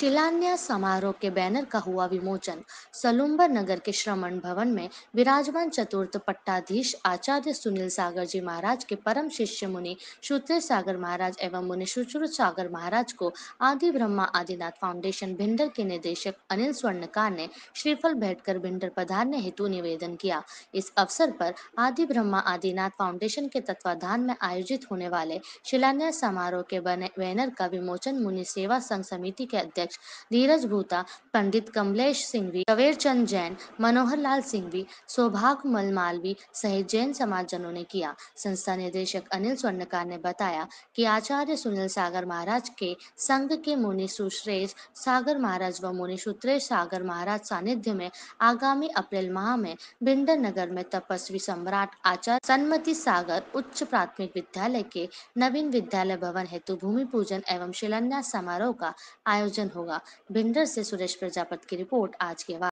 शिलान्यास समारोह के बैनर का हुआ विमोचन सलुम्बर नगर के श्रमण भवन में विराजमान चतुर्थ पट्टाधीश आचार्य सुनील सागर जी महाराज के परम शिष्य मुनि शूत्र सागर महाराज एवं मुनि सुश्रुत सागर महाराज को आदि ब्रह्मा आदिनाथ फाउंडेशन भिंडर के निदेशक अनिल स्वर्णकार ने श्रीफल कर भिंडर पधारने हेतु निवेदन किया इस अवसर पर आदि ब्रह्मा आदिनाथ फाउंडेशन के तत्वाधान में आयोजित होने वाले शिलान्यास समारोह के बैनर का विमोचन मुनि सेवा संघ समिति के अध्यक्ष अध्यक्ष धीरज भूता पंडित कमलेश सिंघवी चंद जैन मनोहर लाल सिंघवी सौभाग मल मालवी सहित जैन समाज जनों ने किया संस्था निदेशक अनिल स्वर्णकार ने बताया कि आचार्य सुनील सागर महाराज के संघ के मुनि सुश्रेष सागर महाराज व मुनि सुत्रेश सागर महाराज सानिध्य में आगामी अप्रैल माह में बिंडर नगर में तपस्वी सम्राट आचार्य सन्मति सागर उच्च प्राथमिक विद्यालय के नवीन विद्यालय भवन हेतु भूमि पूजन एवं शिलान्यास समारोह का आयोजन हो होगा भिंडर से सुरेश प्रजापत की रिपोर्ट आज के बाद